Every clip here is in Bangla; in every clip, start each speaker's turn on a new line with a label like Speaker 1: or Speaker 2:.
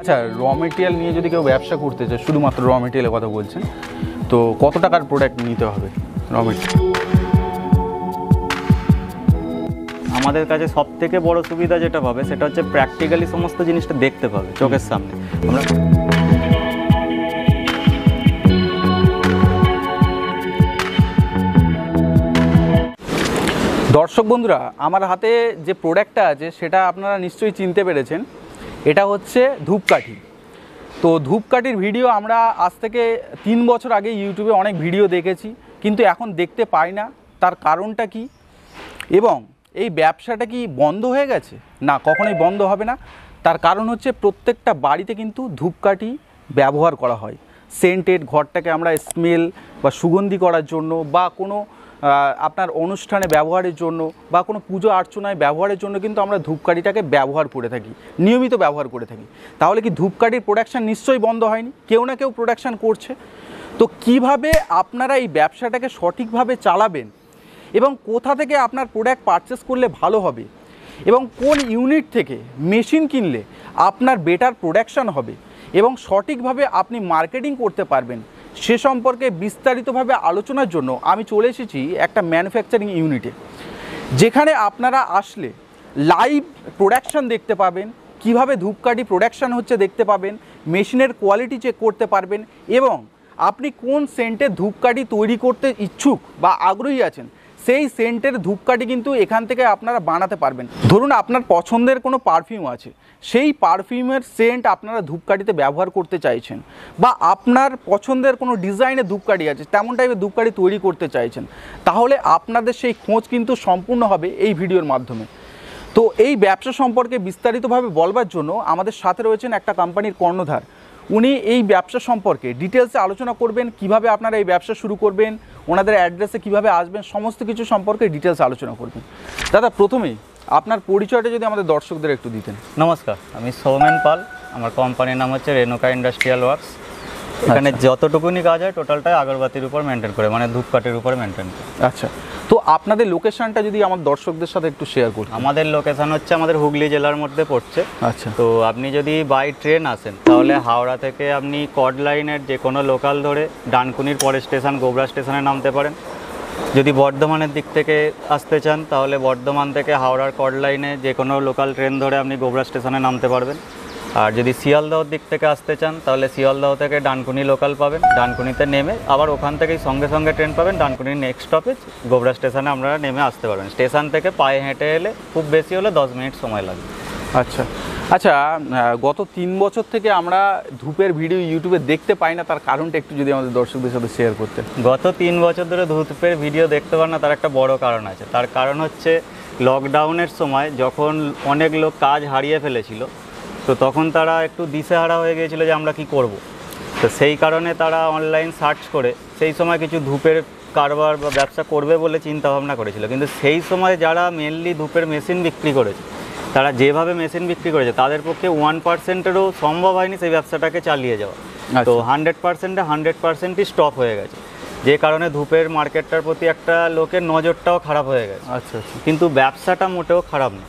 Speaker 1: আচ্ছা র মেটেরিয়াল নিয়ে যদি কেউ ব্যবসা করতে চায় শুধুমাত্র র মেটেরিয়ালের কথা বলছেন তো কত
Speaker 2: টাকার প্রোডাক্ট নিতে হবে র মেটেরিয়াল আমাদের কাছে সব থেকে বড় সুবিধা যেটা পাবে সেটা হচ্ছে প্র্যাকটিক্যালি সমস্ত জিনিসটা দেখতে পাবে চোখের সামনে আমরা
Speaker 1: দর্শক বন্ধুরা আমার হাতে যে প্রোডাক্টটা আছে সেটা আপনারা নিশ্চয়ই চিনতে পেরেছেন এটা হচ্ছে ধূপকাঠি তো ধূপকাঠির ভিডিও আমরা আজ থেকে তিন বছর আগে ইউটিউবে অনেক ভিডিও দেখেছি কিন্তু এখন দেখতে পাই না তার কারণটা কি এবং এই ব্যবসাটা কি বন্ধ হয়ে গেছে না কখনোই বন্ধ হবে না তার কারণ হচ্ছে প্রত্যেকটা বাড়িতে কিন্তু ধূপকাঠি ব্যবহার করা হয় সেন্টেড ঘরটাকে আমরা স্মেল বা সুগন্ধি করার জন্য বা কোনো আপনার অনুষ্ঠানে ব্যবহারের জন্য বা কোনো পুজো অর্চনায় ব্যবহারের জন্য কিন্তু আমরা ধূপকাঠিটাকে ব্যবহার করে থাকি নিয়মিত ব্যবহার করে থাকি তাহলে কি ধূপকাঠির প্রোডাকশান নিশ্চয়ই বন্ধ হয়নি কেউ না কেউ প্রোডাকশান করছে তো কিভাবে আপনারা এই ব্যবসাটাকে সঠিকভাবে চালাবেন এবং কোথা থেকে আপনার প্রোডাক্ট পারচেস করলে ভালো হবে এবং কোন ইউনিট থেকে মেশিন কিনলে আপনার বেটার প্রোডাকশান হবে এবং সঠিকভাবে আপনি মার্কেটিং করতে পারবেন সে সম্পর্কে বিস্তারিতভাবে আলোচনার জন্য আমি চলে এসেছি একটা ম্যানুফ্যাকচারিং ইউনিটে যেখানে আপনারা আসলে লাইভ প্রোডাকশান দেখতে পাবেন কিভাবে ধূপকাঠি প্রোডাকশান হচ্ছে দেখতে পাবেন মেশিনের কোয়ালিটি চেক করতে পারবেন এবং আপনি কোন সেন্টে ধূপকাঠি তৈরি করতে ইচ্ছুক বা আগ্রহী আছেন সেই সেন্টের ধূপকাঠি কিন্তু এখান থেকে আপনারা বানাতে পারবেন ধরুন আপনার পছন্দের কোনো পারফিউম আছে সেই পারফিউমের সেন্ট আপনারা ধূপকাঠিতে ব্যবহার করতে চাইছেন বা আপনার পছন্দের কোনো ডিজাইনের ধূপকাঠি আছে তেমন টাইপের ধূপকাঠি তৈরি করতে চাইছেন তাহলে আপনাদের সেই খোঁজ কিন্তু সম্পূর্ণ হবে এই ভিডিওর মাধ্যমে তো এই ব্যবসা সম্পর্কে বিস্তারিতভাবে বলবার জন্য আমাদের সাথে রয়েছেন একটা কোম্পানির কর্ণধার উনি এই ব্যবসা সম্পর্কে ডিটেলসে আলোচনা করবেন কিভাবে আপনারা এই ব্যবসা শুরু করবেন ওনাদের অ্যাড্রেসে কিভাবে আসবেন সমস্ত কিছু সম্পর্কে ডিটেলস আলোচনা করবেন দাদা
Speaker 2: প্রথমেই আপনার পরিচয়টা যদি আমাদের দর্শকদের একটু দিতেন নমস্কার আমি সৌমেন পাল আমার কোম্পানির নাম হচ্ছে রেনুকা ইন্ডাস্ট্রিয়াল ওয়ার্কস এখানে আচ্ছা। যতটুকুনি কাজ হয় টোটালটাই আগরবাতির উপর মেনটেন করে মানে ধূপকাঠের উপর মেনটেন করে আচ্ছা তো আপনাদের লোকেশনটা যদি আমার দর্শকদের সাথে একটু শেয়ার করুন আমাদের লোকেশন হচ্ছে আমাদের হুগলি জেলার মধ্যে পড়ছে আচ্ছা তো আপনি যদি বাই ট্রেন আসেন তাহলে হাওড়া থেকে আপনি কড লাইনের যে কোনো লোকাল ধরে ডানকুনির পরে স্টেশন গোবরা স্টেশনে নামতে পারেন যদি বর্ধমানের দিক থেকে আসতে চান তাহলে বর্ধমান থেকে হাওড়ার কড লাইনে যে কোনো লোকাল ট্রেন ধরে আপনি গোবরা স্টেশনে নামতে পারবেন আর যদি শিয়ালদাহর দিক থেকে আসতে চান তাহলে শিয়ালদহ থেকে ডানকুনি লোকাল পাবেন ডানকুনিতে নেমে আবার ওখান থেকেই সঙ্গে সঙ্গে ট্রেন পাবেন ডানকুনির নেক্সট স্টপেজ গোবরা স্টেশনে আপনারা নেমে আসতে পারবেন স্টেশন থেকে পায়ে হেঁটে এলে খুব বেশি হলে দশ মিনিট সময় লাগবে আচ্ছা আচ্ছা গত তিন বছর
Speaker 1: থেকে আমরা ধূপের ভিডিও ইউটিউবে দেখতে পাই না তার কারণটা একটু যদি আমাদের দর্শকদের সাথে শেয়ার করতে
Speaker 2: গত তিন বছর ধরে ধূপের ভিডিও দেখতে পান না তার একটা বড় কারণ আছে তার কারণ হচ্ছে লকডাউনের সময় যখন অনেক লোক কাজ হারিয়ে ফেলেছিল তো তখন তারা একটু দিশেহারা হয়ে গিয়েছিলো যে আমরা কি করব। তো সেই কারণে তারা অনলাইন সার্চ করে সেই সময় কিছু ধূপের কারবার বা ব্যবসা করবে বলে চিন্তা ভাবনা করেছিল কিন্তু সেই সময় যারা মেনলি ধূপের মেশিন বিক্রি করেছে তারা যেভাবে মেশিন বিক্রি করেছে তাদের পক্ষে ওয়ান পার্সেন্টেরও সম্ভব হয়নি সেই ব্যবসাটাকে চালিয়ে যাওয়া আচ্ছা। তো হান্ড্রেড পার্সেন্টে হান্ড্রেড পার্সেন্টই স্টপ হয়ে গেছে যে কারণে ধূপের মার্কেটটার প্রতি একটা লোকের নজরটাও খারাপ হয়ে গেছে আচ্ছা, আচ্ছা। কিন্তু ব্যবসাটা মোটেও খারাপ না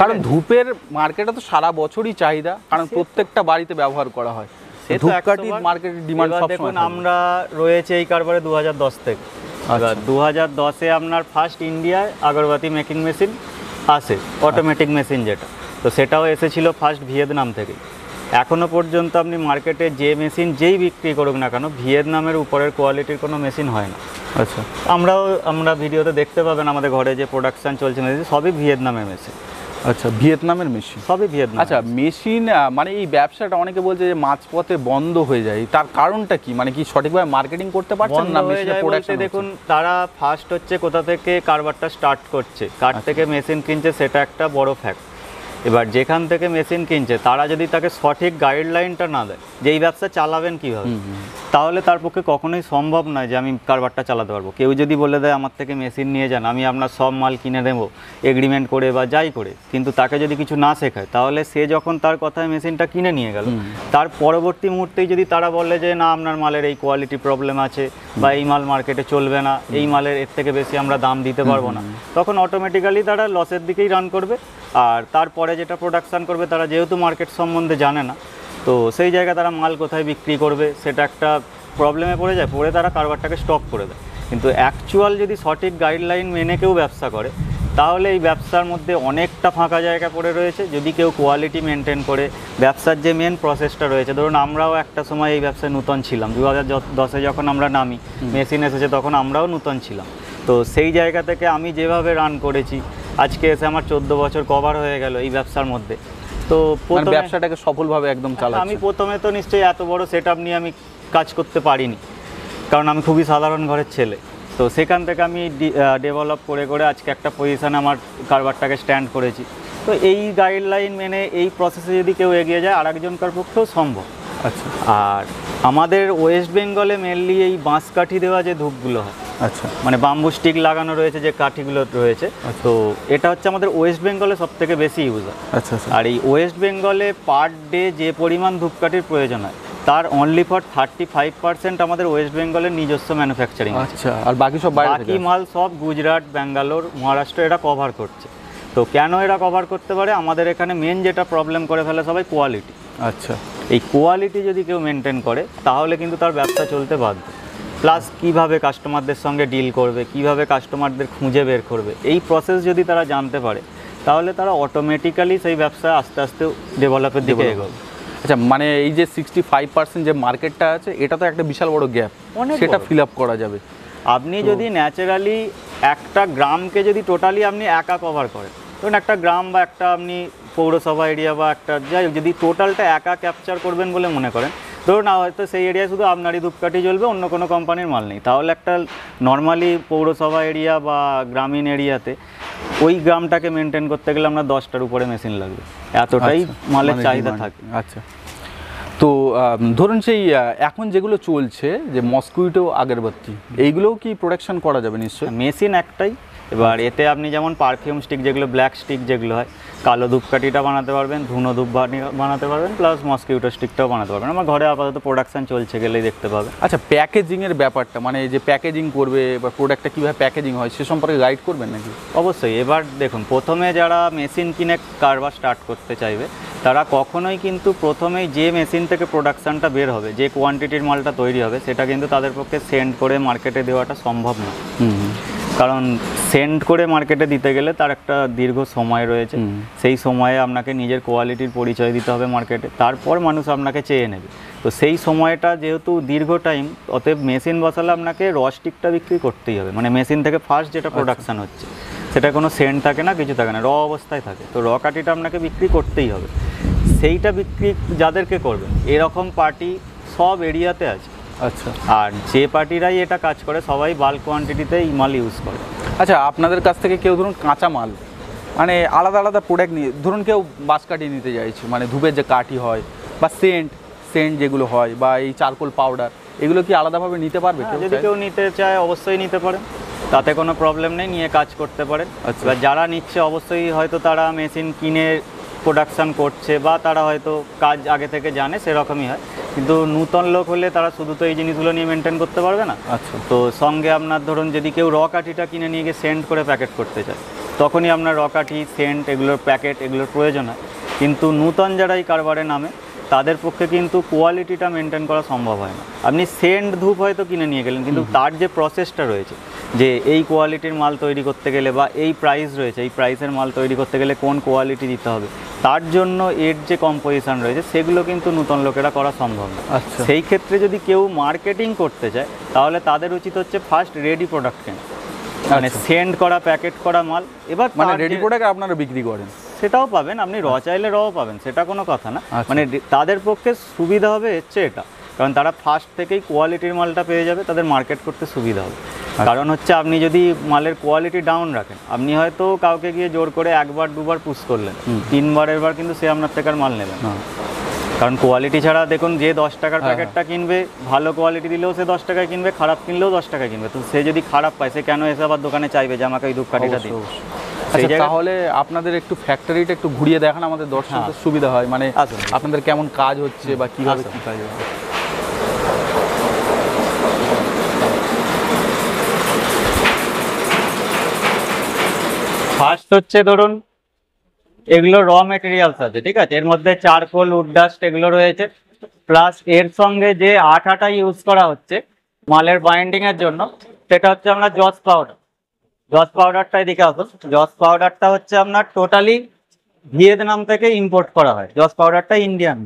Speaker 2: কারণ হ্যাঁ। ধূপের মার্কেটে তো সারা বছরই চাহিদা কারণ প্রত্যেকটা বাড়িতে ব্যবহার করা হয় ধূপকাঠির মার্কেটের ডিমান্ড দেখুন আমরা রয়েছে এই কারবারে দু দশ থেকে আচ্ছা। দু হাজার দশে আপনার ফার্স্ট ইন্ডিয়ায় আগরবাতি মেকিং মেশিন আসে অটোমেটিক আচ্ছা। মেশিন যেটা তো সেটাও এসেছিল ফার্স্ট ভিয়েতনাম থেকে এখনো পর্যন্ত আপনি মার্কেটে যে মেশিন যেই বিক্রি করুক না কেন ভিয়েতনামের উপরের কোয়ালিটির কোনো মেশিন হয় না আচ্ছা আমরাও আমরা ভিডিওতে দেখতে পাবেন আমাদের ঘরে যে প্রোডাকশান চলছে মেশিন সবই ভিয়েতনামের মেশিন
Speaker 1: আচ্ছা ভিয়েতনামের
Speaker 2: মেশিন সবই ভিয়েতনাম আচ্ছা মেশিন মানে এই ব্যবসাটা
Speaker 1: অনেকে বলছে যে মাঝপথে বন্ধ হয়ে যায় তার কারণটা কি মানে কি সঠিকভাবে মার্কেটিং করতে পারছেন না মেশিনের প্রোডাকশন দেখুন
Speaker 2: তারা ফার্স্ট হচ্ছে কোথা থেকে কারবারটা স্টার্ট করছে কার আচ্ছা। থেকে মেশিন কিনছে সেটা একটা বড় ফ্যাক্ট এবার যেখান থেকে মেশিন কিনছে তারা যদি তাকে সঠিক গাইডলাইনটা না দেয় যে এই ব্যবসা চালাবেন কীভাবে তাহলে তার পক্ষে কখনোই সম্ভব নয় যে আমি কারবারটা চালাতে পারবো কেউ যদি বলে দেয় আমার থেকে মেশিন নিয়ে যান আমি আপনার সব মাল কিনে দেবো এগ্রিমেন্ট করে বা যাই করে কিন্তু তাকে যদি কিছু না শেখায় তাহলে সে যখন তার কথায় মেশিনটা কিনে নিয়ে গেল তার পরবর্তী মুহূর্তেই যদি তারা বলে যে না আপনার মালের এই কোয়ালিটি প্রবলেম আছে বা এই মাল মার্কেটে চলবে না এই মালের এর থেকে বেশি আমরা দাম দিতে পারবো না তখন অটোমেটিক্যালি তারা লসের দিকেই রান করবে আর তারপরে ঘরে যেটা প্রোডাকশান করবে তারা যেহেতু মার্কেট সম্বন্ধে জানে না তো সেই জায়গায় তারা মাল কোথায় বিক্রি করবে সেটা একটা প্রবলেমে পড়ে যায় পরে তারা কারবারটাকে স্টপ করে দেয় কিন্তু অ্যাকচুয়াল যদি সঠিক গাইডলাইন মেনে কেউ ব্যবসা করে তাহলে এই ব্যবসার মধ্যে অনেকটা ফাঁকা জায়গা পড়ে রয়েছে যদি কেউ কোয়ালিটি মেনটেন করে ব্যবসার যে মেন প্রসেসটা রয়েছে ধরুন আমরাও একটা সময় এই ব্যবসায় নূতন ছিলাম দু হাজার দশে যখন আমরা নামি মেশিন এসেছে তখন আমরাও নূতন ছিলাম তো সেই জায়গা থেকে আমি যেভাবে রান করেছি আজকে এসে আমার চোদ্দ বছর কভার হয়ে গেল এই ব্যবসার মধ্যে তো মানে ব্যবসাটাকে সফলভাবে একদম আচ্ছা, চালা আমি প্রথমে তো নিশ্চয়ই এত বড় সেট নিয়ে আমি কাজ করতে পারিনি কারণ আমি খুবই সাধারণ ঘরের ছেলে তো সেখান থেকে আমি ডেভেলপ করে করে আজকে একটা পজিশানে আমার কারবারটাকে স্ট্যান্ড করেছি তো এই গাইডলাইন মেনে এই প্রসেসে যদি কেউ এগিয়ে যায় আর একজনকার পক্ষেও সম্ভব আচ্ছা আর আমাদের ওয়েস্ট বেঙ্গলে মেনলি এই বাঁশ কাঠি দেওয়া যে ধূপগুলো হয় আচ্ছা মানে বাম্বু স্টিক লাগানো রয়েছে যে কাঠিগুলো রয়েছে আচ্ছা। তো এটা হচ্ছে আমাদের ওয়েস্ট বেঙ্গলে সব থেকে বেশি ইউজ হয় আচ্ছা, আচ্ছা আর এই ওয়েস্ট বেঙ্গলে পার ডে যে পরিমাণ ধূপকাঠির প্রয়োজন হয় তার only for thirty five percent আমাদের ওয়েস্ট বেঙ্গলের নিজস্ব ম্যানুফ্যাকচারিং আচ্ছা আর বাকি সব বাকি মাল সব গুজরাট ব্যাঙ্গালোর মহারাষ্ট্র এটা কভার করছে তো কেন এরা কভার করতে পারে আমাদের এখানে মেন যেটা প্রবলেম করে ফেলে সবাই কোয়ালিটি আচ্ছা এই কোয়ালিটি যদি কেউ মেনটেন করে তাহলে কিন্তু তার ব্যবসা চলতে বাধ্য প্লাস কিভাবে কাস্টমারদের সঙ্গে ডিল করবে কিভাবে কাস্টমারদের খুঁজে বের করবে এই প্রসেস যদি তারা জানতে পারে তাহলে তারা অটোমেটিক্যালি সেই ব্যবসা আস্তে আস্তে ডেভেলপের দিকে এগোবে
Speaker 1: আচ্ছা মানে এই যে সিক্সটি ফাইভ পার্সেন্ট যে মার্কেটটা আছে এটা তো একটা বিশাল বড় গ্যাপ সেটা ফিল আপ করা যাবে
Speaker 2: আপনি যদি ন্যাচারালি একটা গ্রামকে যদি টোটালি আপনি একা কভার করেন ধরুন একটা গ্রাম বা একটা আপনি পৌরসভা এরিয়া বা একটা যাই যদি টোটালটা একা ক্যাপচার করবেন বলে মনে করেন ধরুন হয়তো সেই এরিয়ায় শুধু আপনারই ধূপকাঠি জ্বলবে অন্য কোনো কোম্পানির মাল নেই তাহলে একটা নর্মালি পৌরসভা এরিয়া বা গ্রামীণ এরিয়াতে ওই গ্রামটাকে মেনটেন করতে গেলে আমরা দশটার উপরে মেশিন লাগবে এতটাই আচ্ছা, মানে মালের চাহিদা থাকে
Speaker 1: আচ্ছা তো ধরুন সেই এখন যেগুলো চলছে যে মস্কুইটো আগরবাতি
Speaker 2: এইগুলোও কি প্রোডাকশন করা যাবে নিশ্চয়ই মেশিন একটাই এবার এতে আপনি যেমন পারফিউম স্টিক যেগুলো ব্ল্যাক স্টিক যেগুলো হয় কালো ধূপকাঠিটা বানাতে পারবেন ধুনো ধূপ বানাতে পারবেন প্লাস মসকিউটো স্টিকটাও বানাতে পারবেন আমার ঘরে আপাতত প্রোডাকশান চলছে গেলেই দেখতে পাবেন আচ্ছা প্যাকেজিংয়ের ব্যাপারটা মানে যে প্যাকেজিং করবে বা প্রোডাক্টটা কীভাবে প্যাকেজিং হয় সে সম্পর্কে গাইড করবেন নাকি অবশ্যই এবার দেখুন প্রথমে যারা মেশিন কিনে কারবার স্টার্ট করতে চাইবে তারা কখনোই কিন্তু প্রথমেই যে মেশিন থেকে প্রোডাকশানটা বের হবে যে কোয়ান্টিটির মালটা তৈরি হবে সেটা কিন্তু তাদের পক্ষে সেন্ড করে মার্কেটে দেওয়াটা সম্ভব না কারণ সেন্ড করে মার্কেটে দিতে গেলে তার একটা দীর্ঘ সময় রয়েছে সেই সময়ে আপনাকে নিজের কোয়ালিটির পরিচয় দিতে হবে মার্কেটে তারপর মানুষ আপনাকে চেয়ে নেবে তো সেই সময়টা যেহেতু দীর্ঘ টাইম অতএব মেশিন বসালে আপনাকে রস্টিকটা বিক্রি করতেই হবে মানে মেশিন থেকে ফার্স্ট যেটা প্রোডাকশান আচ্ছা। হচ্ছে সেটা কোনো সেন্ট থাকে না কিছু থাকে না র অবস্থায় থাকে তো র কাটিটা আপনাকে বিক্রি করতেই হবে সেইটা বিক্রি যাদেরকে করবেন এরকম পার্টি সব এরিয়াতে আছে আচ্ছা আর যে পার্টিরাই এটা কাজ করে সবাই বাল্ক কোয়ান্টিটিতে মাল ইউজ করে আচ্ছা আপনাদের কাছ থেকে কেউ ধরুন কাঁচা মাল
Speaker 1: মানে আলাদা আলাদা প্রোডাক্ট নিয়ে ধরুন কেউ বাঁশ কাটি নিতে চাইছে মানে ধূপের যে কাঠি হয় বা সেন্ট সেন্ট যেগুলো হয় বা এই চারকোল পাউডার এগুলো কি আলাদাভাবে নিতে পারবে হ্যাঁ, যদি কেউ
Speaker 2: নিতে চায় অবশ্যই নিতে পারে তাতে কোনো প্রবলেম নেই নিয়ে কাজ করতে পারে আচ্ছা যারা নিচ্ছে অবশ্যই হয়তো তারা মেশিন কিনে প্রোডাকশান করছে বা তারা হয়তো কাজ আগে থেকে জানে সেরকমই হয় কিন্তু নূতন লোক হলে তারা শুধু তো এই জিনিসগুলো নিয়ে মেনটেন করতে পারবে না আচ্ছা তো সঙ্গে আপনার ধরুন যদি কেউ র কাঠিটা কিনে নিয়ে গিয়ে সেন্ট করে প্যাকেট করতে চায় তখনই আপনার র কাঠি সেন্ট এগুলোর প্যাকেট এগুলোর প্রয়োজন হয় কিন্তু নূতন যারা এই কারবারে নামে তাদের পক্ষে কিন্তু কোয়ালিটিটা মেনটেন করা সম্ভব হয় না আপনি সেন্ট ধূপ হয়তো কিনে নিয়ে গেলেন কিন্তু তার যে প্রসেসটা রয়েছে যে এই কোয়ালিটির মাল তৈরি করতে গেলে বা এই প্রাইস রয়েছে এই প্রাইসের মাল তৈরি করতে গেলে কোন কোয়ালিটি দিতে হবে তার জন্য এর যে কম্পোজিশন রয়েছে সেগুলো কিন্তু নতুন লোকেরা করা সম্ভব না আচ্ছা। সেই ক্ষেত্রে যদি কেউ মার্কেটিং করতে চায় তাহলে তাদের উচিত হচ্ছে ফার্স্ট রেডি প্রোডাক্ট কেন মানে সেন্ড আচ্ছা। করা প্যাকেট করা মাল এবার মানে রেডি প্রোডাক্ট আপনারা বিক্রি করেন সেটাও পাবেন আপনি র আচ্ছা। চাইলে রও পাবেন সেটা কোনো কথা না মানে তাদের পক্ষে সুবিধা হবে হচ্ছে এটা কারণ তারা ফার্স্ট থেকেই কোয়ালিটির মালটা পেয়ে যাবে তাদের মার্কেট করতে সুবিধা হবে কারণ হচ্ছে আপনি যদি মালের কোয়ালিটি ডাউন রাখেন আপনি হয়তো কাউকে গিয়ে জোর করে একবার দুবার পুশ করলেন তিনবার এবার কিন্তু সে আপনার থেকে আর মাল নেবে হ্যাঁ। কারণ কোয়ালিটি ছাড়া দেখুন যে দশ টাকার প্যাকেটটা হ্যাঁ। কিনবে ভালো কোয়ালিটি দিলেও সে দশ টাকায় কিনবে খারাপ কিনলেও দশ টাকায় কিনবে তো সে যদি খারাপ পায় সে কেন এসে আবার দোকানে চাইবে যে আমাকে এই ধূপকাঠিটা দিন
Speaker 1: আচ্ছা, তাহলে আপনাদের একটু ফ্যাক্টরিটা একটু ঘুরিয়ে দেখান আমাদের দর্শক হ্যাঁ। সুবিধা হয় মানে আপনাদের কেমন কাজ হচ্ছে
Speaker 2: বা কীভাবে কী কাজ হচ্ছে ফার্স্ট হচ্ছে ধরুন এগুলো র মেটেরিয়ালস আছে ঠিক আছে এর মধ্যে চারকোল উড ডাস্ট এগুলো রয়েছে প্লাস এর সঙ্গে যে আঠাটা ইউজ করা হচ্ছে মালের বাইন্ডিংয়ের জন্য সেটা হচ্ছে আমরা জস পাউডার জস পাউডারটা এদিকে আসুন জস পাউডারটা হচ্ছে আপনার টোটালি ভিয়েতনাম থেকে ইম্পোর্ট করা হয় জস পাউডারটা ইন্ডিয়ান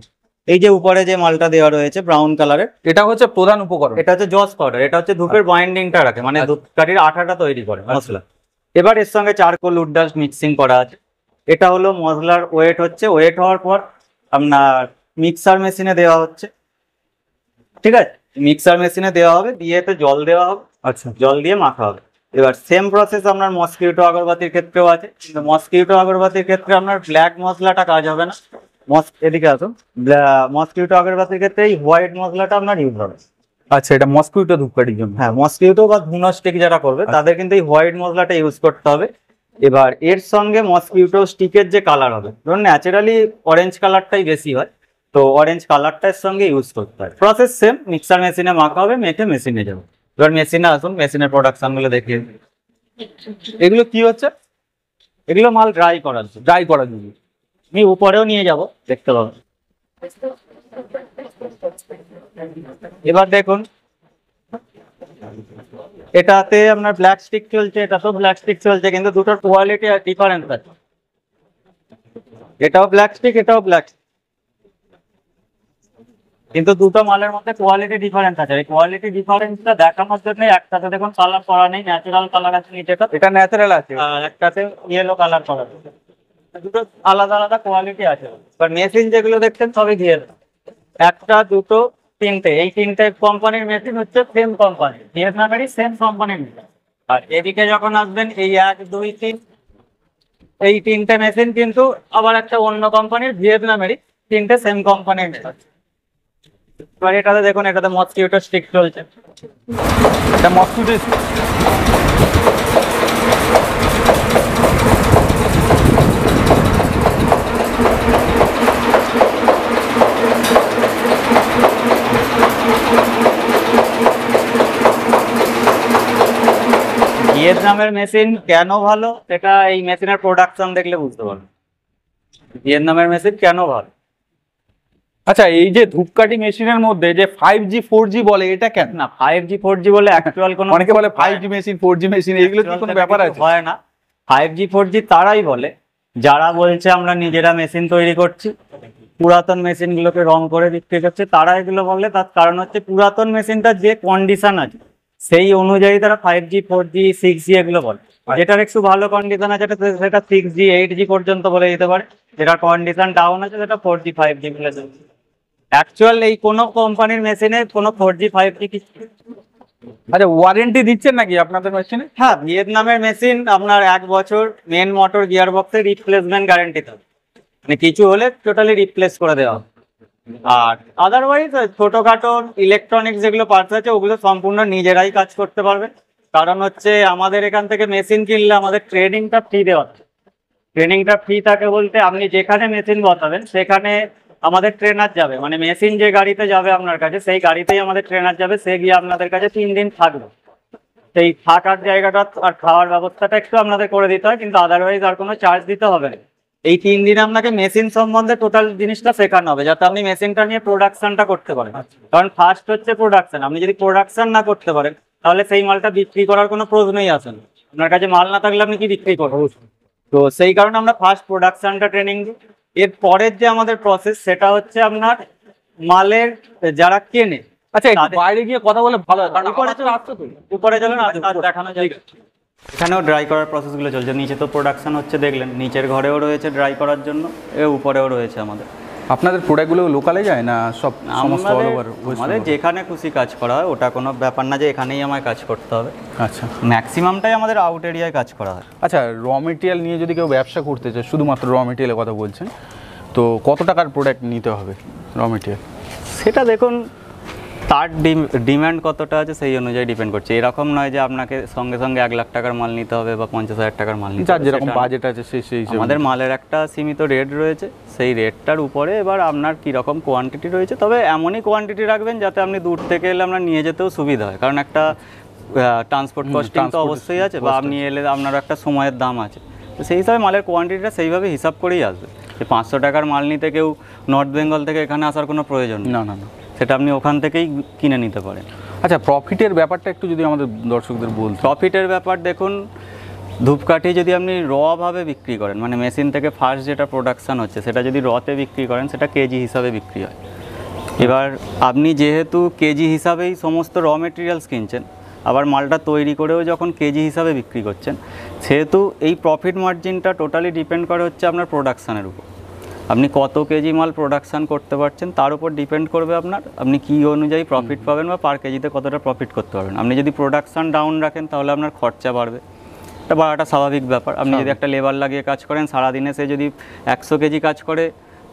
Speaker 2: এই যে উপরে যে মালটা দেওয়া রয়েছে ব্রাউন কালারের এটা হচ্ছে প্রধান উপকরণ এটা হচ্ছে জস পাউডার এটা হচ্ছে ধূপের বাইন্ডিংটা আচ্ছা। রাখে মানে আচ্ছা। ধূপকাঠির আঠাটা তৈরি করে আচ্ছা। মশলা এবার এর সঙ্গে চারকোল উড ডাস্ট মিক্সিং করা আছে এটা হলো মশলার ওয়েট হচ্ছে ওয়েট হওয়ার পর আপনার মিক্সার মেশিনে দেওয়া হচ্ছে ঠিক আছে মিক্সার মেশিনে দেওয়া হবে দিয়ে এতে জল দেওয়া হবে আচ্ছা জল দিয়ে মাখা হবে এবার সেম প্রসেস আপনার মস্কিউটো আগরবাতির ক্ষেত্রেও আছে কিন্তু মস্কিউটো আগরবাতির ক্ষেত্রে আপনার ব্ল্যাক মশলাটা কাজ হবে না মস এদিকে আসুন মস্কিউটো আগরবাতির ক্ষেত্রে এই হোয়াইট মশলাটা আপনার ইউজ হবে আচ্ছা এটা মসকিউটো ধূপকাঠির জন্য হ্যাঁ মসকিউটো বা ধুনো স্টিক যারা করবে আচ্ছা। তাদের কিন্তু এই হোয়াইট মশলাটা ইউজ করতে হবে এবার এর সঙ্গে মসকিউটো স্টিকের যে কালার হবে ধরুন ন্যাচারালি অরেঞ্জ কালারটাই বেশি হয় তো অরেঞ্জ কালারটার সঙ্গে ইউজ করতে হয় প্রসেস সেম মিক্সার মেশিনে মাখা হবে মেখে মেশিনে যাবে এবার মেশিনে আসুন মেশিনের প্রোডাকশনগুলো দেখিয়ে এগুলো কি হচ্ছে এগুলো মাল ড্রাই করার ড্রাই করার জন্য আমি উপরেও নিয়ে যাব দেখতে পাবো এবার দেখুন এটাতে আপনার ব্ল্যাক স্টিক চলছে এটা তো ব্ল্যাক স্টিক চলছে কিন্তু দুটোর কোয়ালিটি ডিফারেন্স আছে এটাও ব্ল্যাক স্টিক এটাও ব্ল্যাক কিন্তু দুটো মালের মধ্যে কোয়ালিটি ডিফারেন্স আছে এই কোয়ালিটি ডিফারেন্সটা দেখানোর জন্য একটাতে দেখুন কালার করা নেই ন্যাচারাল কালার আছে নিচেটা এটা ন্যাচারাল আছে আর একটাতে ইয়েলো কালার করা দুটো আলাদা আলাদা কোয়ালিটি আছে বাট মেশিন যেগুলো দেখছেন সবই ঘিয়ে দেয় একটা দুটো তিনটে এই তিনটে কোম্পানির মেশিন হচ্ছে সেম কোম্পানি ভিয়েতনামেরই সেম কোম্পানির মেশিন আর এদিকে যখন আসবেন এই এক দুই তিন এই তিনটে মেশিন কিন্তু আবার একটা অন্য কোম্পানির ভিয়েতনামেরই তিনটে সেম কোম্পানির মেশিন এবার এটাতে দেখুন এটাতে মস্কিউটো স্টিক চলছে এটা মস্কিউটো ভিয়েতনামের মেশিন কেন ভালো সেটা এই মেশিনের প্রোডাকশন দেখলে বুঝতে পারবে ভিয়েতনামের মেশিন কেন ভালো আচ্ছা এই যে ধূপকাঠি মেশিনের মধ্যে যে ফাইভ জি ফোর জি বলে এটা কেন না ফাইভ জি ফোর জি বলে অ্যাকচুয়াল কোনো অনেকে বলে five G machine four G machine এগুলো কোনো ব্যাপার আছে হয় না ফাইভ জি ফোর জি তারাই বলে যারা বলছে আমরা নিজেরা মেশিন তৈরি করছি পুরাতন মেশিনগুলোকে রং করে বিক্রি করছে তারা এগুলো বলে তার কারণ হচ্ছে পুরাতন মেশিনটা যে কন্ডিশন আছে সেই অনুযায়ী তারা five G four G six G এগুলো বলে যেটার একটু ভালো কন্ডিশন আছে সেটা সিক্স জি এইট জি পর্যন্ত বলে দিতে পারে যেটা কন্ডিশন ডাউন আছে সেটা ফোর জি ফাইভ জি বলে অ্যাকচুয়াল এই কোনো কোম্পানির মেশিনে কোনো ফোর জি ফাইভ জি কিছু আচ্ছা ওয়ারেন্টি দিচ্ছেন নাকি আপনাদের মেশিনে হ্যাঁ ভিয়েতনামের মেশিন আপনার এক বছর মেন মোটর গিয়ার বক্সে রিপ্লেসমেন্ট গ্যারেন্টি থাকে মানে কিছু হলে টোটালি রিপ্লেস করে দেওয়া হবে আর আদারওয়াইজ ছোটখাটো ইলেকট্রনিক্স যেগুলো পার্টস আছে ওগুলো সম্পূর্ণ নিজেরাই কাজ করতে পারবে কারণ হচ্ছে আমাদের এখান থেকে মেশিন কিনলে আমাদের ট্রেনিংটা ফ্রি দেওয়া হচ্ছে ট্রেনিংটা ফ্রি থাকে বলতে আপনি যেখানে মেশিন বসাবেন সেখানে আমাদের ট্রেনার যাবে মানে মেশিন যে গাড়িতে যাবে আপনার কাছে সেই গাড়িতেই আমাদের ট্রেনার যাবে সে গিয়ে আপনাদের কাছে তিন দিন থাকবে সেই থাকার জায়গাটা আর খাওয়ার ব্যবস্থাটা একটু আপনাদের করে দিতে হয় কিন্তু আদারওয়াইজ আর কোনো চার্জ দিতে হবে না এই তিন দিন আপনাকে মেশিন সম্বন্ধে টোটাল জিনিসটা শেখানো হবে যাতে আপনি মেশিনটা নিয়ে প্রোডাকশনটা করতে পারেন আচ্ছা। কারণ ফার্স্ট হচ্ছে প্রোডাকশন আপনি যদি প্রোডাকশন না করতে পারেন তাহলে সেই মালটা বিক্রি করার কোনো প্রশ্নই আসে না আপনার কাছে মাল না থাকলে আপনি কি বিক্রি করবেন তো সেই কারণে আমরা ফার্স্ট প্রোডাকশনটা ট্রেনিং দিই এর পরের যে আমাদের প্রসেস সেটা হচ্ছে আপনার মালের যারা কেনে আচ্ছা বাইরে গিয়ে কথা বলে ভালো উপরে চলুন দেখানো যায় এখানেও ড্রাই করার প্রসেসগুলো চলছে নিচে তো প্রোডাকশান হচ্ছে দেখলেন নিচের ঘরেও রয়েছে ড্রাই করার জন্য এ উপরেও রয়েছে আমাদের
Speaker 1: আপনাদের প্রোডাক্টগুলো লোকালে যায় না সব সমস্ত আমাদের
Speaker 2: যেখানে খুশি কাজ করা হয় ওটা কোনো ব্যাপার না যে এখানেই আমায় কাজ করতে হবে আচ্ছা ম্যাক্সিমামটাই আমাদের আউট এরিয়ায় কাজ করা হয়
Speaker 1: আচ্ছা র মেটেরিয়াল নিয়ে যদি কেউ ব্যবসা করতে চায় শুধুমাত্র র মেটেরিয়ালের কথা বলছেন তো কত টাকার প্রোডাক্ট নিতে হবে র মেটেরিয়াল
Speaker 2: সেটা দেখুন তার ডিম্যান্ড কতটা আছে সেই অনুযায়ী ডিপেন্ড করছে এরকম নয় যে আপনাকে সঙ্গে সঙ্গে এক লাখ টাকার মাল নিতে হবে বা পঞ্চাশ হাজার টাকার মাল নিতে হবে যেরকম বাজেট আছে সেই সেই আমাদের মালের একটা সীমিত রেট রয়েছে সেই রেটটার উপরে এবার আপনার কীরকম কোয়ান্টিটি রয়েছে তবে এমনই কোয়ান্টিটি রাখবেন যাতে আপনি দূর থেকে এলে আপনার নিয়ে যেতেও সুবিধা হয় কারণ একটা ট্রান্সপোর্ট কস্টিং তো অবশ্যই আছে বা আপনি এলে আপনার একটা সময়ের দাম আছে তো সেই হিসাবে মালের কোয়ান্টিটিটা সেইভাবে হিসাব করেই আসবে যে পাঁচশো টাকার মাল নিতে কেউ নর্থ বেঙ্গল থেকে এখানে আসার কোনো প্রয়োজন না না না সেটা আপনি ওখান থেকেই কিনে নিতে পারেন আচ্ছা প্রফিটের ব্যাপারটা একটু যদি আমাদের দর্শকদের বলতে প্রফিটের ব্যাপার দেখুন ধূপকাঠি যদি আপনি রভাবে বিক্রি করেন মানে মেশিন থেকে ফার্স্ট যেটা প্রোডাকশান হচ্ছে সেটা যদি রতে বিক্রি করেন সেটা কেজি হিসাবে বিক্রি হয় এবার আপনি যেহেতু কেজি হিসাবেই সমস্ত র মেটেরিয়ালস কিনছেন আবার মালটা তৈরি করেও যখন কেজি হিসাবে বিক্রি করছেন সেহেতু এই প্রফিট মার্জিনটা টোটালি ডিপেন্ড করে হচ্ছে আপনার প্রোডাকশানের উপর আপনি কত কেজি মাল প্রোডাকশান করতে পারছেন তার উপর ডিপেন্ড করবে আপনার আপনি কি অনুযায়ী প্রফিট পাবেন বা পার কেজিতে কতটা প্রফিট করতে পারবেন আপনি যদি প্রোডাকশান ডাউন রাখেন তাহলে আপনার খরচা বাড়বে এটা বাড়াটা স্বাভাবিক ব্যাপার আপনি যদি একটা লেবার লাগিয়ে কাজ করেন সারাদিনে সে যদি একশো কেজি কাজ করে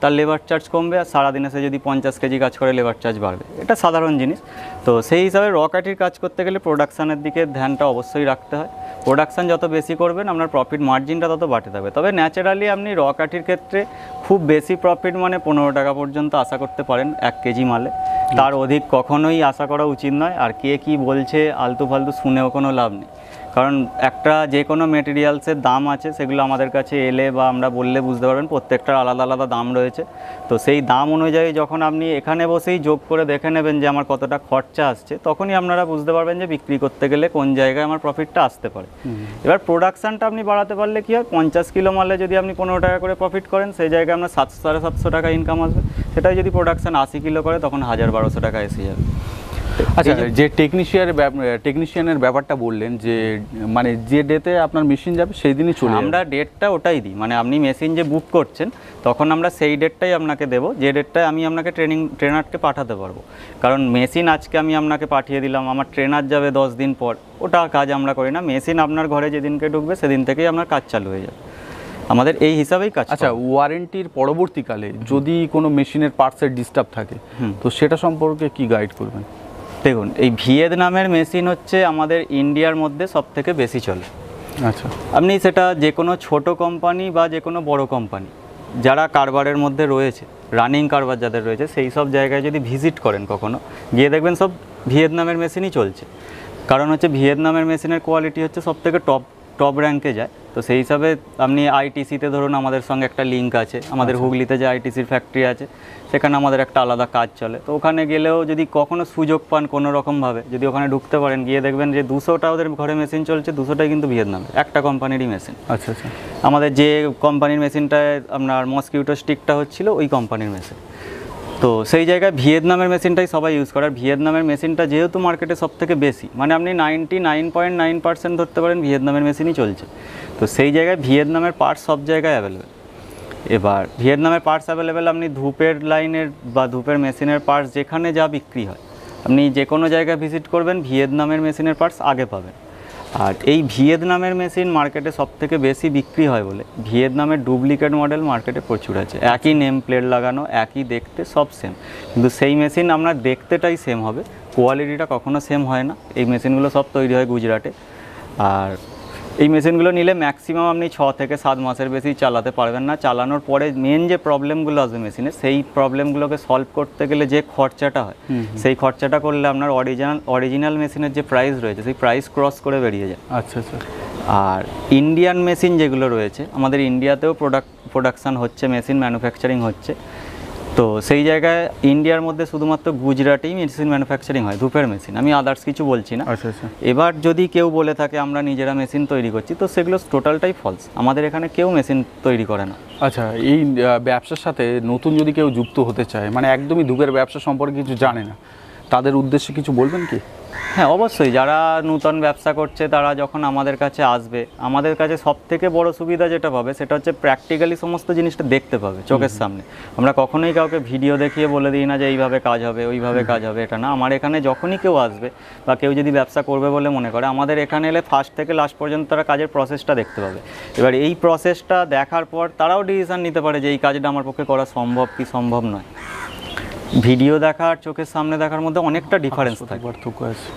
Speaker 2: তার লেবার চার্জ কমবে আর সারাদিনে সে যদি পঞ্চাশ কেজি কাজ করে লেবার চার্জ বাড়বে এটা সাধারণ জিনিস তো সেই হিসাবে র কাটির কাজ করতে গেলে প্রোডাকশানের দিকে ধ্যানটা অবশ্যই রাখতে হয় প্রোডাকশান যত বেশি করবেন আপনার প্রফিট মার্জিনটা তত বাড়তে থাকবে তবে ন্যাচারালি আপনি র ক্ষেত্রে খুব বেশি প্রফিট মানে পনেরো টাকা পর্যন্ত আশা করতে পারেন এক কেজি মালে তার অধিক কখনোই আশা করা উচিত নয় আর কে কি বলছে আলতু ফালতু শুনেও কোনো লাভ নেই কারণ একটা যে কোনো মেটেরিয়ালসের দাম আছে সেগুলো আমাদের কাছে এলে বা আমরা বললে বুঝতে পারবেন প্রত্যেকটার আলাদা আলাদা দাম রয়েছে তো সেই দাম অনুযায়ী যখন আপনি এখানে বসেই যোগ করে দেখে নেবেন যে আমার কতটা খরচা আসছে তখনই আপনারা বুঝতে পারবেন যে বিক্রি করতে গেলে কোন জায়গায় আমার প্রফিটটা আসতে পারে এবার প্রোডাকশানটা আপনি বাড়াতে পারলে কী হয় পঞ্চাশ কিলো মালে যদি আপনি পনেরো টাকা করে প্রফিট করেন সেই জায়গায় আপনার সাতশো সাড়ে সাতশো টাকা ইনকাম আসবে সেটাই যদি প্রোডাকশান আশি কিলো করে তখন হাজার বারোশো টাকা এসে যাবে আচ্ছা
Speaker 1: যে টেকনিশিয়ানের
Speaker 2: টেকনিশিয়ানের ব্যাপারটা বললেন যে মানে যে ডেতে আপনার মেশিন যাবে সেই দিনই চলে আমরা ডেটটা ওটাই দিই মানে আপনি মেশিন যে বুক করছেন তখন আমরা সেই ডেটটাই আপনাকে দেবো যে ডেটটায় আমি আপনাকে ট্রেনিং ট্রেনারকে পাঠাতে পারবো কারণ মেশিন আজকে আমি আপনাকে পাঠিয়ে দিলাম আমার ট্রেনার যাবে দশ দিন পর ওটা কাজ আমরা করি না মেশিন আপনার ঘরে যেদিনকে ঢুকবে সেদিন থেকেই আপনার কাজ চালু হয়ে যাবে আমাদের এই হিসাবেই কাজ আচ্ছা ওয়ারেন্টির পরবর্তীকালে যদি কোনো মেশিনের পার্টসের ডিস্টার্ব থাকে
Speaker 1: তো সেটা সম্পর্কে কি গাইড করবেন দেখুন
Speaker 2: এই ভিয়েতনামের মেশিন হচ্ছে আমাদের ইন্ডিয়ার মধ্যে সবথেকে বেশি চলে আচ্ছা আপনি সেটা যে কোনো ছোট কোম্পানি বা যে কোনো বড় কোম্পানি যারা কারবারের মধ্যে রয়েছে রানিং কারবার যাদের রয়েছে সেই সব জায়গায় যদি ভিজিট করেন কখনো গিয়ে দেখবেন সব ভিয়েতনামের মেশিনই চলছে কারণ হচ্ছে ভিয়েতনামের মেশিনের কোয়ালিটি হচ্ছে সবথেকে টপ টপ র্যাঙ্কে যায় তো সেই হিসাবে আপনি আইটিসিতে ধরুন আমাদের সঙ্গে একটা লিঙ্ক আছে আমাদের আচ্ছা। হুগলিতে যে আইটিসির ফ্যাক্টরি আছে সেখানে আমাদের একটা আলাদা কাজ চলে তো ওখানে গেলেও যদি কখনো সুযোগ পান কোনো রকমভাবে যদি ওখানে ঢুকতে পারেন গিয়ে দেখবেন যে দুশোটা ওদের ঘরে মেশিন চলছে দুশোটাই কিন্তু ভিয়েতনামে একটা কোম্পানিরই মেশিন আচ্ছা আচ্ছা আমাদের যে কোম্পানির মেশিনটায় আপনার মসকিউটো স্টিকটা হচ্ছিল ওই কোম্পানির মেশিন তো সেই জায়গায় ভিয়েতনামের মেশিনটাই সবাই ইউজ করে আর ভিয়েতনামের মেশিনটা যেহেতু মার্কেটে সব থেকে বেশি মানে আপনি ninety nine point nine percent ধরতে পারেন ভিয়েতনামের মেশিনই চলছে তো সেই জায়গায় ভিয়েতনামের পার্টস সব জায়গায় অ্যাভেলেবেল এবার ভিয়েতনামের পার্টস অ্যাভেলেবেল আপনি ধূপের লাইনের বা ধূপের মেশিনের পার্টস যেখানে যা বিক্রি হয় আপনি যে কোনো জায়গায় ভিজিট করবেন ভিয়েতনামের মেশিনের পার্টস আগে পাবেন আর এই ভিয়েতনামের মেশিন মার্কেটে সব থেকে বেশি বিক্রি হয় বলে ভিয়েতনামের ডুপ্লিকেট মডেল মার্কেটে প্রচুর আছে একই নেম প্লেট লাগানো একই দেখতে সব সেম কিন্তু সেই মেশিন আপনার দেখতেটাই সেম হবে কোয়ালিটিটা কখনো সেম হয় না এই মেশিনগুলো সব তৈরি হয় গুজরাটে আর এই মেশিনগুলো নিলে ম্যাক্সিমাম আপনি ছ থেকে সাত মাসের বেশি চালাতে পারবেন না চালানোর পরে মেন যে প্রবলেমগুলো আসবে মেশিনে সেই প্রবলেমগুলোকে সলভ করতে গেলে যে খরচাটা হয় সেই খরচাটা করলে আপনার অরিজিনাল অরিজিনাল মেশিনের যে প্রাইস রয়েছে সেই প্রাইস ক্রস করে বেরিয়ে যায় আচ্ছা আচ্ছা আর ইন্ডিয়ান মেশিন যেগুলো রয়েছে আমাদের ইন্ডিয়াতেও প্রোডাক্ট প্রোডাকশান হচ্ছে মেশিন ম্যানুফ্যাকচারিং হচ্ছে তো সেই জায়গায় ইন্ডিয়ার মধ্যে শুধুমাত্র গুজরাটি মেশিন ম্যানুফ্যাকচারিং হয় ধূপের মেশিন আমি আদার্স কিছু বলছি না আচ্ছা আচ্ছা এবার যদি কেউ বলে থাকে আমরা নিজেরা মেশিন তৈরি করছি তো সেগুলো টোটালটাই ফলস আমাদের এখানে কেউ মেশিন তৈরি
Speaker 1: করে না আচ্ছা এই ব্যবসার সাথে নতুন যদি কেউ যুক্ত হতে চায় মানে একদমই ধূপের ব্যবসা সম্পর্কে কিছু জানে না তাদের উদ্দেশ্যে কিছু বলবেন কি
Speaker 2: হ্যাঁ অবশ্যই যারা নূতন ব্যবসা করছে তারা যখন আমাদের কাছে আসবে আমাদের কাছে সব থেকে বড় সুবিধা যেটা পাবে সেটা হচ্ছে প্র্যাকটিক্যালি সমস্ত জিনিসটা দেখতে পাবে চোখের সামনে আমরা কখনোই কাউকে ভিডিও দেখিয়ে বলে দিই না যে এইভাবে কাজ হবে ওইভাবে কাজ হবে এটা না আমার এখানে যখনই কেউ আসবে বা কেউ যদি ব্যবসা করবে বলে মনে করে আমাদের এখানে এলে ফার্স্ট থেকে লাস্ট পর্যন্ত তারা কাজের প্রসেসটা দেখতে পাবে এবার এই প্রসেসটা দেখার পর তারাও ডিসিশান নিতে পারে যে এই কাজটা আমার পক্ষে করা সম্ভব কি সম্ভব নয় ভিডিও দেখা আর চোখের সামনে দেখার মধ্যে অনেকটা ডিফারেন্স আচ্ছা, থাকে পার্থক্য আছে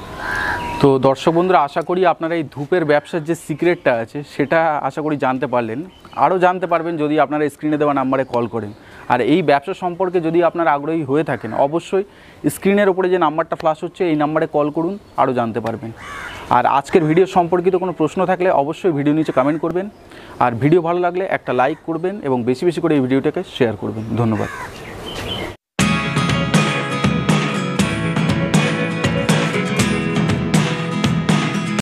Speaker 2: তো দর্শক বন্ধুরা আশা
Speaker 1: করি আপনারা এই ধূপের ব্যবসার যে সিক্রেটটা আছে সেটা আশা করি জানতে পারলেন আরও জানতে পারবেন যদি আপনারা স্ক্রিনে দেওয়া নাম্বারে কল করেন আর এই ব্যবসা সম্পর্কে যদি আপনার আগ্রহী হয়ে থাকেন অবশ্যই স্ক্রিনের ওপরে যে নাম্বারটা ফ্লাশ হচ্ছে এই নাম্বারে কল করুন আরও জানতে পারবেন আর আজকের ভিডিও সম্পর্কিত কোনো প্রশ্ন থাকলে অবশ্যই ভিডিও নিচে কমেন্ট করবেন আর ভিডিও ভালো লাগলে একটা লাইক করবেন এবং বেশি বেশি করে এই ভিডিওটাকে শেয়ার করবেন ধন্যবাদ